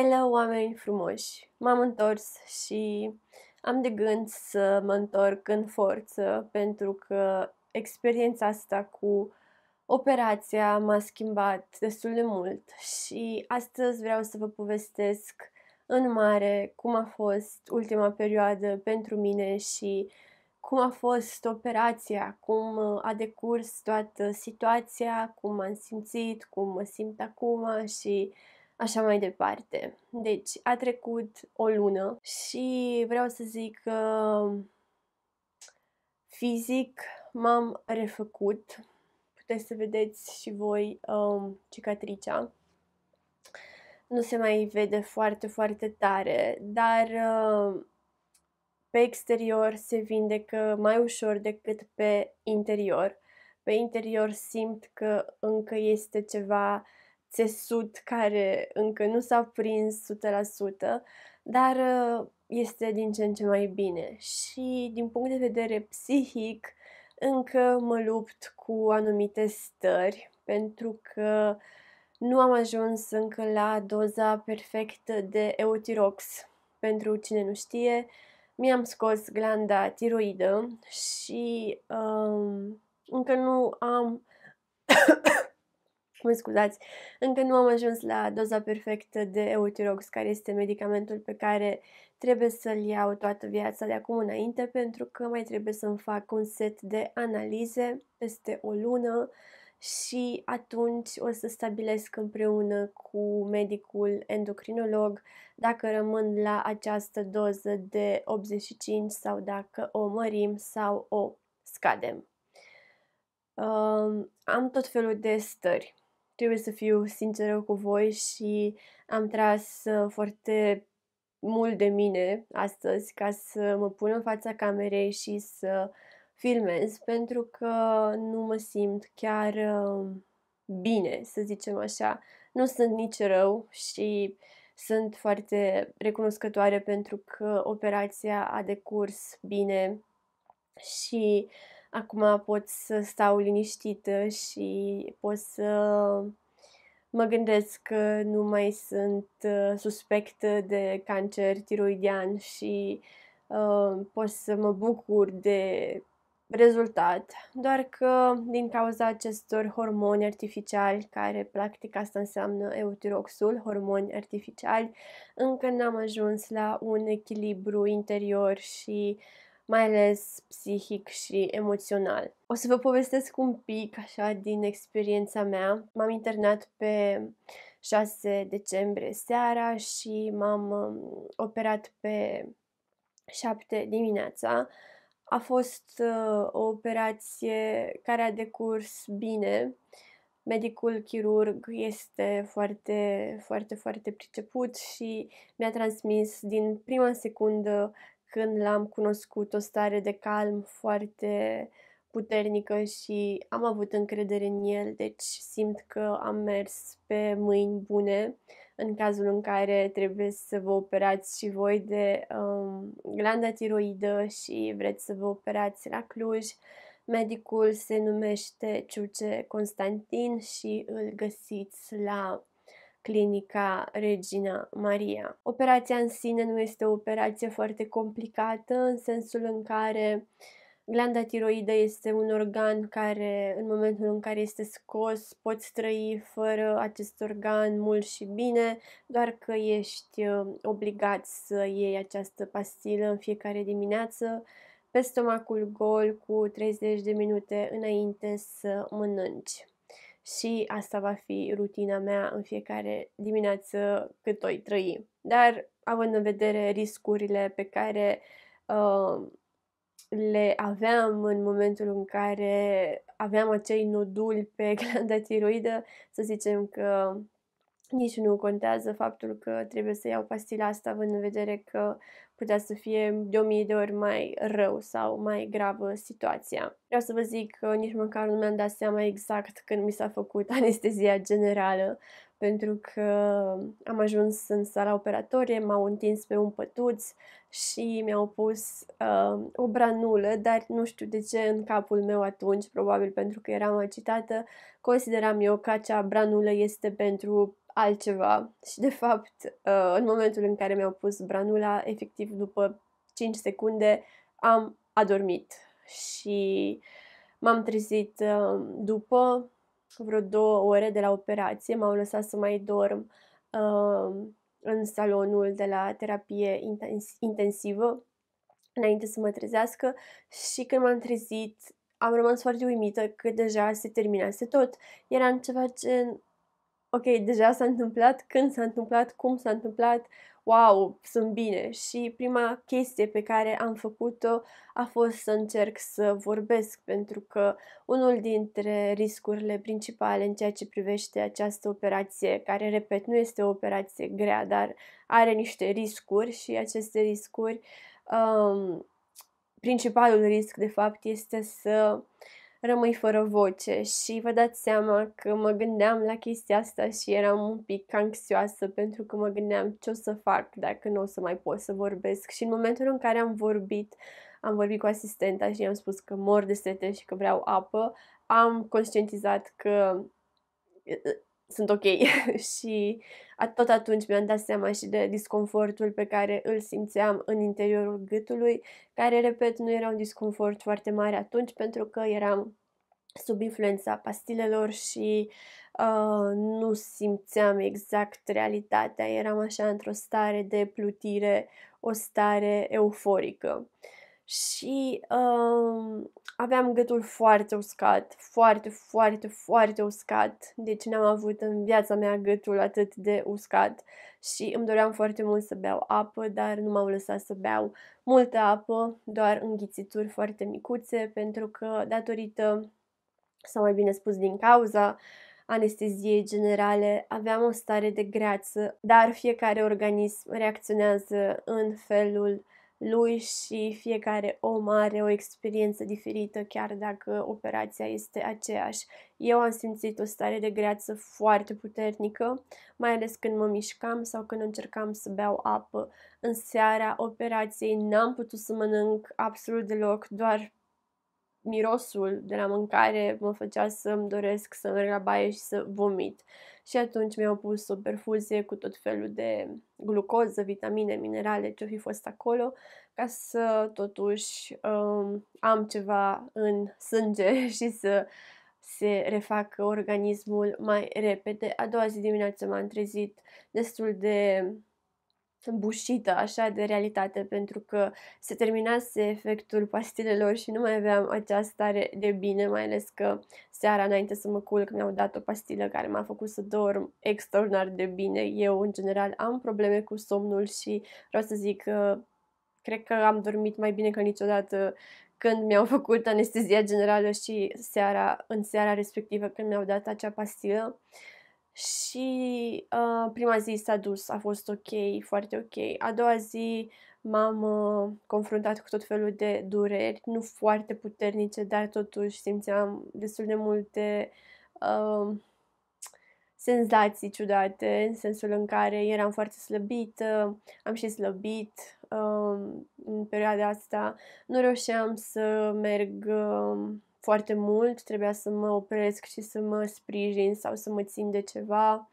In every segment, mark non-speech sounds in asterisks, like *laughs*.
Hello, oameni frumoși! M-am întors și am de gând să mă întorc în forță pentru că experiența asta cu operația m-a schimbat destul de mult și astăzi vreau să vă povestesc în mare cum a fost ultima perioadă pentru mine și cum a fost operația, cum a decurs toată situația, cum m-am simțit, cum mă simt acum și uh, așa mai departe. Deci, a trecut o lună și vreau să zic că fizic m-am refăcut. Puteți să vedeți și voi um, cicatricea. Nu se mai vede foarte, foarte tare, dar uh, pe exterior se vindecă mai ușor decât pe interior. Pe interior simt că încă este ceva uh, țesut care încă nu s-a prins 100%, dar ă, este din ce în ce mai bine. Și din punct de vedere psihic, încă mă lupt cu anumite stări, pentru că nu am ajuns încă la doza perfectă de eutirox. Pentru cine nu știe, mi-am scos glanda tiroidă și um, încă nu am mă scuzați, încă nu am ajuns la doza perfectă de Eutirox, care este medicamentul pe care trebuie să-l iau toată viața de acum înainte, pentru că mai trebuie să-mi fac un set de analize peste o lună și atunci o să stabilesc împreună cu medicul endocrinolog dacă rămân la această doză de 85 sau dacă o mărim sau o scadem. Um, am tot felul de stări trebuie să fiu sinceră cu voi și am tras uh, foarte mult de mine astăzi ca să mă pun în fața camerei și să filmez pentru că nu mă simt chiar uh, bine, să zicem așa. Nu sunt nici rău și sunt foarte recunoscătoare pentru că operația a decurs bine și uh, Acum pot să stau liniștită și pot să mă gândesc că nu mai sunt uh, suspectă de cancer tiroidian și uh, pot să mă bucur de rezultat, doar că din cauza acestor hormoni artificiali, care practic asta înseamnă eutiroxul, hormoni artificiali, încă n-am ajuns la un echilibru interior și uh, mai ales psihic și emoțional. O să vă povestesc un pic așa din experiența mea. M-am internat pe 6 decembrie seara și m-am um, operat pe 7 dimineața. A fost uh, o operație care a decurs bine. Medicul chirurg este foarte, foarte, foarte priceput și mi-a transmis din prima secundă când l-am cunoscut, o stare de calm foarte puternică și am avut încredere în el, deci simt că am mers pe mâini bune în cazul în care trebuie să vă operați și voi de um, glanda tiroidă și vreți să vă operați la Cluj. Medicul se numește Ciuce Constantin și îl găsiți la clinica Regina Maria. Operația în sine nu este o operație foarte complicată în sensul în care glanda tiroidă este un organ care în momentul în care este scos poți trăi fără acest organ mult și bine, doar că ești uh, obligat să iei această pastilă în fiecare dimineață pe stomacul gol cu 30 de minute înainte să mănânci și asta va fi rutina mea în fiecare dimineață cât o trăi. Dar având în vedere riscurile pe care uh, le aveam în momentul în care aveam acei noduli pe *laughs* glanda tiroidă, să zicem că nici nu contează faptul că trebuie să iau pastila asta având în vedere că putea să fie de o mie de ori mai rău sau mai gravă situația. Vreau să vă zic că nici măcar nu mi-am dat seama exact când mi s-a făcut *laughs* anestezia generală, pentru că am ajuns în sala operatorie, m-au întins pe un pătuț și mi-au pus uh, o branulă, dar nu știu de ce în capul meu atunci, probabil pentru că eram agitată, consideram eu că acea branulă este pentru altceva și de fapt uh, în momentul în care mi-au pus branula, efectiv după 5 secunde am adormit și m-am trezit uh, după vreo două ore de la operație, m-au lăsat să mai dorm uh, în salonul de la terapie intensivă înainte să mă trezească și când m-am trezit am rămas foarte uimită că deja se terminase tot. Eram ceva gen ok, deja s-a întâmplat, când s-a întâmplat, cum s-a întâmplat, wow, sunt bine. Și prima chestie pe care am făcut-o a fost să încerc să vorbesc, pentru că unul dintre riscurile principale în ceea ce privește această operație, care, repet, nu este o operație grea, dar are niște riscuri și aceste riscuri, um, principalul risc, de fapt, este să uh, rămâi fără voce și vă dați seama că mă gândeam la chestia asta și eram un pic anxioasă pentru că mă gândeam ce o să fac dacă nu o să mai pot să vorbesc și în momentul în care am vorbit, am vorbit cu asistenta și i-am spus că mor de sete și că vreau apă, am conștientizat că sunt ok. *laughs* și tot atunci mi-am dat seama și de disconfortul pe care îl simțeam în interiorul gâtului, care, repet, nu era un disconfort foarte mare atunci pentru că eram sub influența pastilelor și uh, nu simțeam exact realitatea, eram așa într-o stare de plutire, o stare euforică. Uh, și uh, aveam gâtul foarte uscat, foarte, foarte, foarte uscat. Deci n-am avut în viața mea gâtul atât de uscat și îmi doream foarte mult să beau apă, dar nu m-au lăsat să beau multă apă, doar înghițituri foarte micuțe, pentru că datorită, sau mai bine spus, din cauza anesteziei generale, aveam o stare de greață, dar fiecare organism reacționează în felul lui și fiecare om are o experiență diferită, chiar dacă operația este aceeași. Eu am simțit o stare de greață foarte puternică, mai ales când mă mișcam sau când încercam să beau apă. În seara operației n-am putut să mănânc absolut deloc, doar mirosul de la mâncare mă făcea să-mi doresc să merg la baie și să vomit. Și atunci mi-au pus o perfuzie cu tot felul de glucoză, vitamine, minerale, ce-o fi fost acolo, ca să totuși um, am ceva în sânge *laughs* și să se refacă organismul mai repede. A doua zi dimineață m-am trezit destul de îmbușită așa de realitate pentru că se terminase efectul pastilelor și nu mai aveam această stare de bine, mai ales că seara înainte să mă culc mi-au dat o pastilă care m-a făcut să dorm extraordinar de bine. Eu, în general, am probleme cu somnul și vreau să zic că uh, cred că am dormit mai bine ca niciodată când mi-au făcut anestezia generală și seara, în seara respectivă când mi-au dat acea pastilă. Uh, și uh, prima zi s-a dus, a fost ok, foarte ok. A doua zi m-am uh, confruntat cu tot felul de dureri, nu foarte puternice, dar totuși simțeam destul de multe uh, senzații ciudate, în sensul în care eram foarte slăbită, am și slăbit uh, în perioada asta, nu reușeam să merg. Uh, foarte mult, trebuia să mă opresc și să mă sprijin sau să mă țin de ceva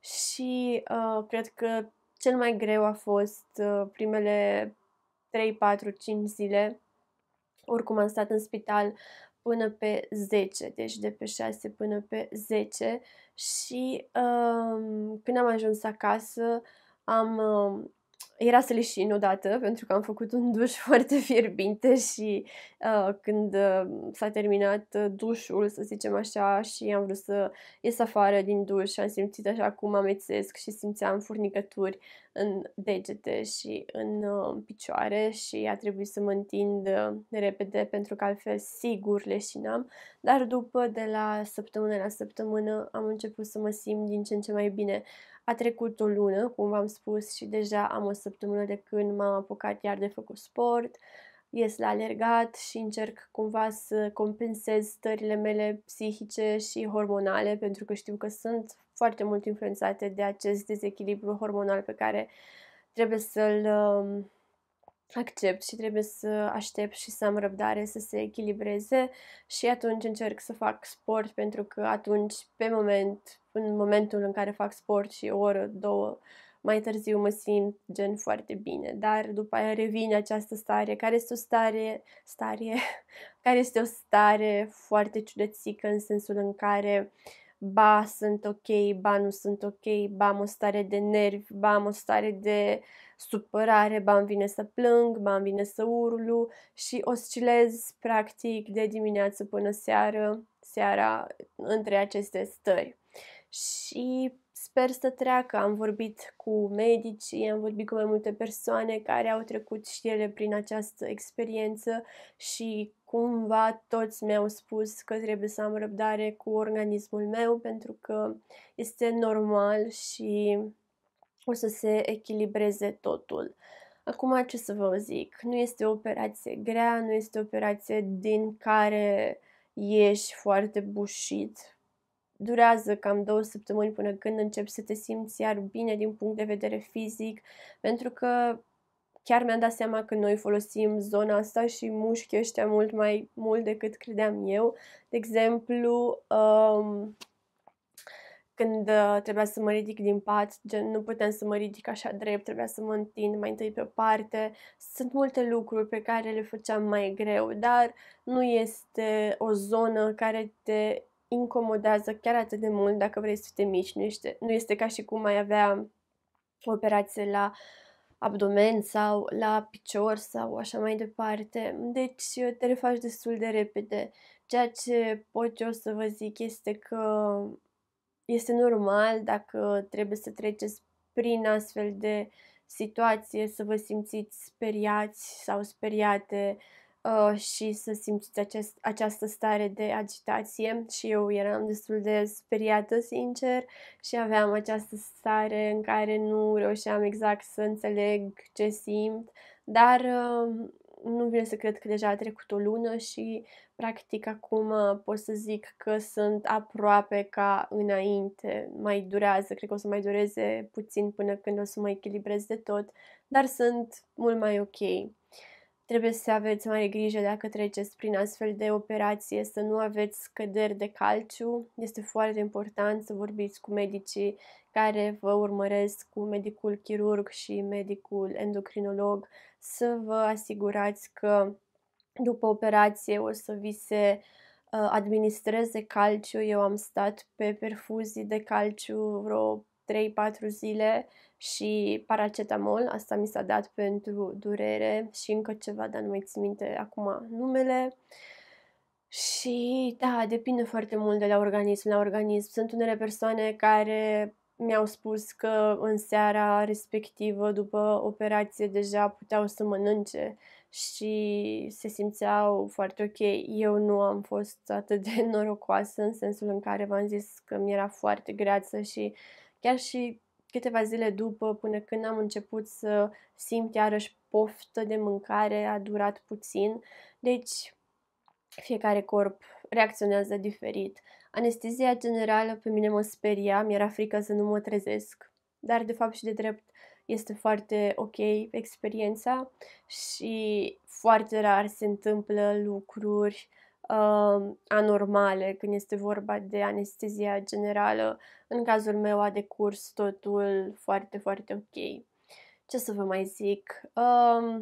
și uh, cred că cel mai greu a fost uh, primele 3, 4, 5 zile. Oricum am stat în spital până pe 10, deci de pe 6 până pe 10 și uh, când am ajuns acasă am uh, era să leșin odată pentru că am făcut un duș *laughs* foarte fierbinte și uh, când uh, s-a terminat uh, dușul, să zicem așa, și am vrut să ies afară din duș, am simțit așa cum amețesc și simțeam furnicături în degete și în uh, picioare și a trebuit să mă întind uh, repede pentru că altfel sigur leșinam, dar după de la săptămână la săptămână am început să mă simt din ce în ce mai bine. A trecut o lună, cum v-am spus, și deja am o săptămână de când m-am apucat iar de făcut sport, uh, ies la alergat și încerc cumva să compensez stările mele psihice și hormonale, pentru că știu că sunt foarte mult influențate de acest dezechilibru hormonal pe care trebuie să-l um, accept și trebuie să aștept și să am răbdare să se echilibreze și atunci încerc să fac sport pentru că atunci, pe moment, în momentul în care fac sport și o oră, două, mai târziu mă simt gen foarte bine, dar după aia revine această stare, care este o stare, stare, *laughs* care este o stare foarte ciudățică în sensul în care ba sunt ok, ba nu sunt ok, ba am o stare de nervi, ba am o stare de supărare, ba îmi vine să plâng, ba îmi vine să urlu și oscilez practic de dimineață până seară, seara între aceste stări. Și sper să treacă. Am vorbit cu medici, am vorbit cu mai multe persoane care au trecut și ele prin această experiență și cumva toți mi-au spus că trebuie să am răbdare cu organismul meu pentru că este normal și o să se echilibreze totul. Acum ce să vă zic, nu este o operație grea, nu este o operație din care ieși foarte bușit, durează cam două săptămâni până când începi să te simți iar bine din punct de vedere fizic, pentru că chiar mi-am dat seama că noi folosim zona asta și mușchi ăștia mult mai mult decât credeam eu. De exemplu, um, când uh, trebuia să mă ridic din pat, gen nu puteam să mă ridic așa drept, trebuia să mă întind mai întâi pe o parte. Sunt multe lucruri pe care le făceam mai greu, dar nu este o zonă care te incomodează chiar atât de mult dacă vrei să te mici. Nu este, nu este ca și cum ai avea operație la abdomen sau la picior sau așa mai departe. Deci uh, te refaci destul de repede. Ceea ce pot eu să vă zic este că este normal dacă trebuie să treceți prin astfel de situație să vă simțiți speriați sau speriate Uh, și să simțiți acest, această stare de agitație și eu eram destul de speriată, sincer, și aveam această stare în care nu reușeam exact să înțeleg ce simt, dar uh, nu vine să cred că deja a trecut o lună și practic acum uh, pot să zic că sunt aproape ca înainte. Mai durează, cred că o să mai dureze puțin până când o să mă echilibrez de tot, dar sunt mult mai ok. Trebuie să aveți mare grijă dacă treceți prin astfel de operație, să nu aveți scăderi de calciu. Este foarte important să vorbiți cu medicii care vă urmăresc, cu medicul chirurg și medicul endocrinolog, să vă asigurați că după operație o să vi se uh, administreze calciu. Eu am stat pe perfuzii de calciu vreo 3-4 zile și paracetamol, asta mi s-a dat pentru durere și încă ceva, dar nu mai țin minte acum numele. Și da, depinde foarte mult de la organism la organism. Sunt unele persoane care mi-au spus că în seara respectivă, după operație, deja puteau să mănânce și se simțeau foarte ok. Eu nu am fost atât de *laughs* norocoasă în sensul în care v-am zis că mi era foarte greață și chiar și câteva zile după, până când am început să simt iarăși poftă de mâncare, a durat puțin. Deci, fiecare corp reacționează diferit. Anestezia generală pe mine mă speria, mi-era frică să nu mă trezesc, dar de fapt și de drept este foarte ok experiența și foarte rar se întâmplă lucruri uh, anormale când este vorba de anestezia generală. În cazul meu a decurs totul foarte, foarte ok. Ce să vă mai zic? Uh,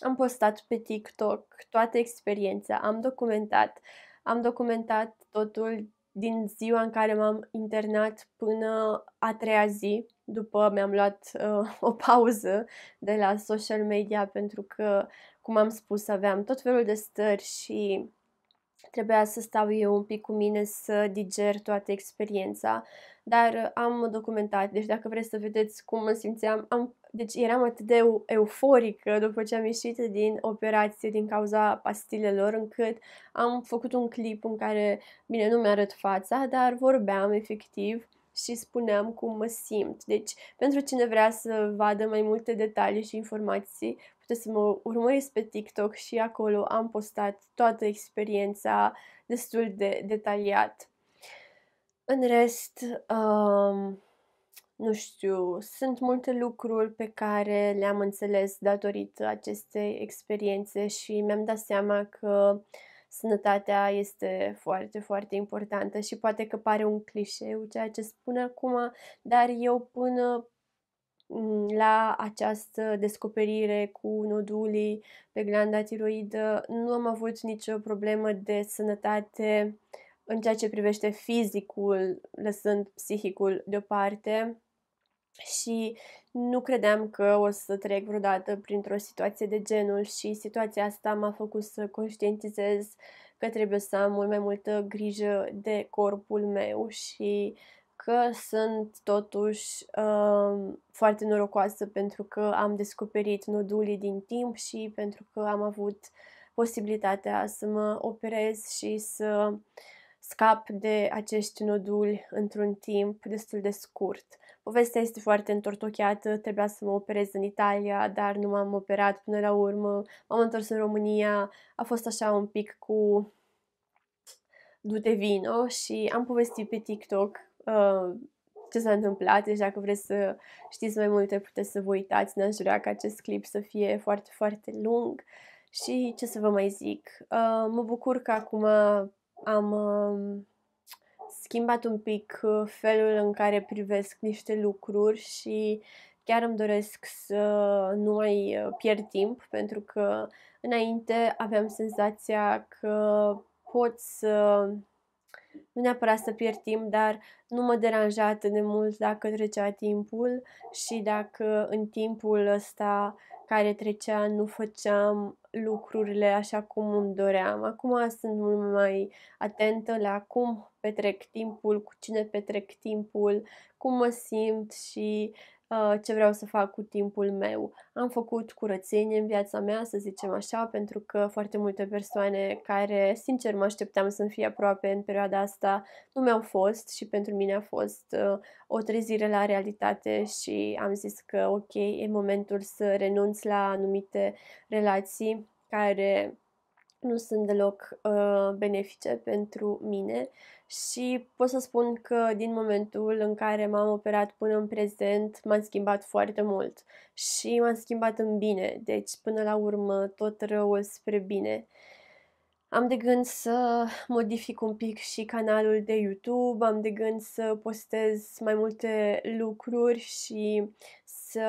am postat pe TikTok toată experiența, am documentat, am documentat totul din ziua în care m-am internat până a treia zi, după mi-am luat uh, o pauză de la social media pentru că, cum am spus, aveam tot felul de stări și Trebuia să stau eu un pic cu mine să diger toată experiența, dar am documentat, deci dacă vreți să vedeți cum mă simțeam, am, deci eram atât de euforică după ce am ieșit din operație din cauza pastilelor, încât am făcut un clip în care, bine, nu mi-arăt fața, dar vorbeam efectiv și spuneam cum mă simt. Deci, pentru cine vrea să vadă mai multe detalii și informații, puteți să mă urmăriți pe TikTok și acolo am postat toată experiența destul de detaliat. În rest, um, nu știu, sunt multe lucruri pe care le-am înțeles datorită acestei experiențe și mi-am dat seama că uh, sănătatea este foarte, foarte importantă și poate că pare un clișeu ceea ce spun acum, dar eu până mm, la această descoperire cu nodulii pe glanda tiroidă nu am avut nicio problemă de sănătate în ceea ce privește fizicul, lăsând psihicul deoparte și nu credeam că o să trec vreodată printr-o situație de genul și situația asta m-a făcut să conștientizez că trebuie să am mult mai multă grijă de corpul meu și că sunt totuși uh, foarte norocoasă pentru că am descoperit nodulii din timp și pentru că am avut posibilitatea să mă operez și să scap de acești noduli într-un timp destul de scurt. Povestea este foarte întortocheată, trebuia să mă operez în Italia, dar nu m-am operat până la urmă, m-am întors în România, a fost așa un pic cu du-te vino și am povestit pe TikTok uh, ce s-a întâmplat, deci dacă vreți să știți mai multe puteți să vă uitați, ne aș vrea ca acest clip să fie foarte, foarte lung și ce să vă mai zic, uh, mă bucur că acum am... Uh, schimbat un pic uh, felul în care privesc niște lucruri și chiar îmi doresc să nu mai uh, pierd timp, pentru că înainte aveam senzația că pot să nu neapărat să pierd timp, dar nu mă deranja atât de mult dacă trecea timpul și dacă în timpul ăsta care trecea nu făceam lucrurile așa cum îmi doream. Acum sunt mult mai atentă la cum petrec timpul, cu cine petrec timpul, cum mă simt și Uh, ce vreau să fac cu timpul meu. Am făcut curățenie în viața mea, să zicem așa, pentru că foarte multe persoane care, sincer, mă așteptam să-mi fie aproape în perioada asta, nu mi-au fost și pentru mine a fost uh, o trezire la realitate și am zis că, ok, e momentul să renunț la anumite relații care nu sunt deloc uh, benefice pentru mine și pot să spun că din momentul în care m-am operat până în prezent m-am schimbat foarte mult și m-am schimbat în bine, deci până la urmă tot răul spre bine. Am de gând să modific un pic și canalul de YouTube, am de gând să postez mai multe lucruri și să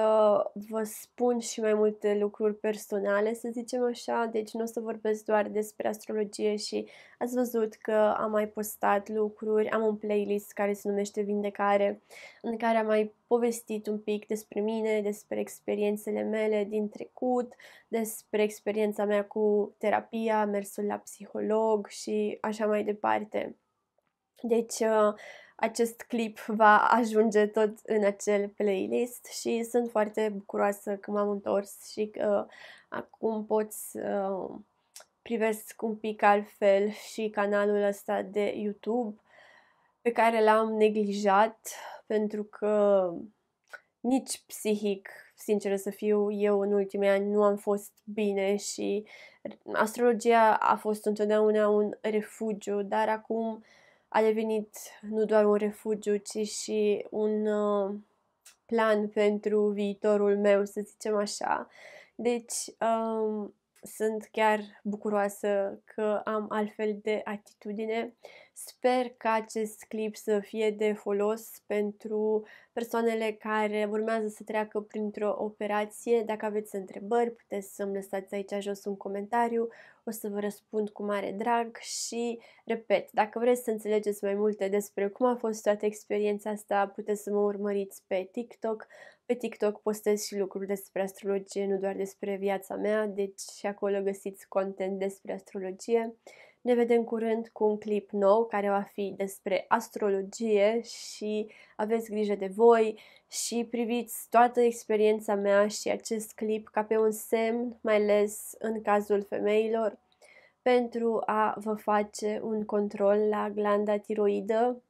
vă spun și mai multe lucruri personale, să zicem așa, deci nu o să vorbesc doar despre astrologie și ați văzut că am mai postat lucruri, am un playlist care se numește Vindecare, în care am mai povestit un pic despre mine, despre experiențele mele din trecut, despre experiența mea cu terapia, mersul la psiholog și așa mai departe. Deci, uh, acest clip va ajunge tot în acel playlist și sunt foarte bucuroasă că m-am întors și că uh, acum pot să uh, privesc un pic altfel și canalul ăsta de YouTube pe care l-am neglijat pentru că nici psihic, sincer să fiu, eu în ultimii ani nu am fost bine și astrologia a fost întotdeauna un refugiu, dar acum uh, a devenit nu doar un refugiu, ci și un uh, plan pentru viitorul meu, să zicem așa. Deci, um, sunt chiar bucuroasă că am altfel de atitudine. Sper ca acest clip să fie de folos pentru persoanele care urmează să treacă printr-o operație. Dacă aveți întrebări, puteți să-mi lăsați aici jos un comentariu, o să vă răspund cu mare drag și, repet, dacă vreți să înțelegeți mai multe despre cum a fost toată experiența asta, puteți să mă urmăriți pe TikTok. Pe TikTok postez și lucruri despre astrologie, nu doar despre viața mea, deci și acolo găsiți content despre astrologie. Ne vedem curând cu un clip nou care va fi despre astrologie și aveți grijă de voi și priviți toată experiența mea și acest clip ca pe un semn, mai ales în cazul femeilor, pentru a vă face un control la glanda tiroidă,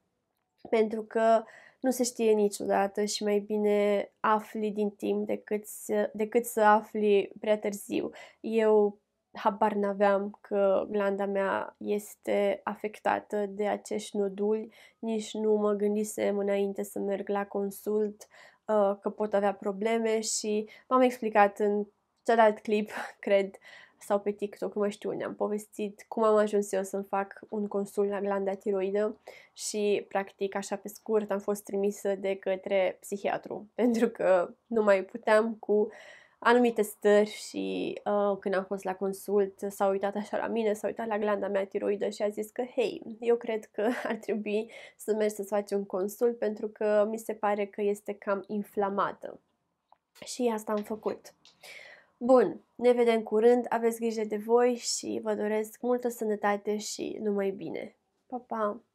pentru că nu se știe niciodată și mai bine afli din timp decât, să, decât să afli prea târziu. Eu habar n-aveam că glanda mea este afectată de acești noduli, nici nu mă gândisem înainte să merg la consult uh, că pot avea probleme și m-am explicat în celălalt clip, *laughs* cred, sau pe TikTok, nu mai știu unde am povestit cum am ajuns eu să-mi fac un consult la glanda tiroidă și, practic, așa pe scurt, am fost trimisă de către psihiatru *laughs* pentru că nu mai puteam cu uh, anumite stări și uh, când am fost la consult s-a uitat așa la mine, s-a uitat la glanda mea tiroidă și a zis că, hei, eu cred că *laughs* ar trebui să mergi să-ți faci un consult pentru că mi se pare că este cam inflamată. Și asta am făcut. Bun, ne vedem curând, aveți grijă de voi și vă doresc multă sănătate și numai bine. Pa, pa!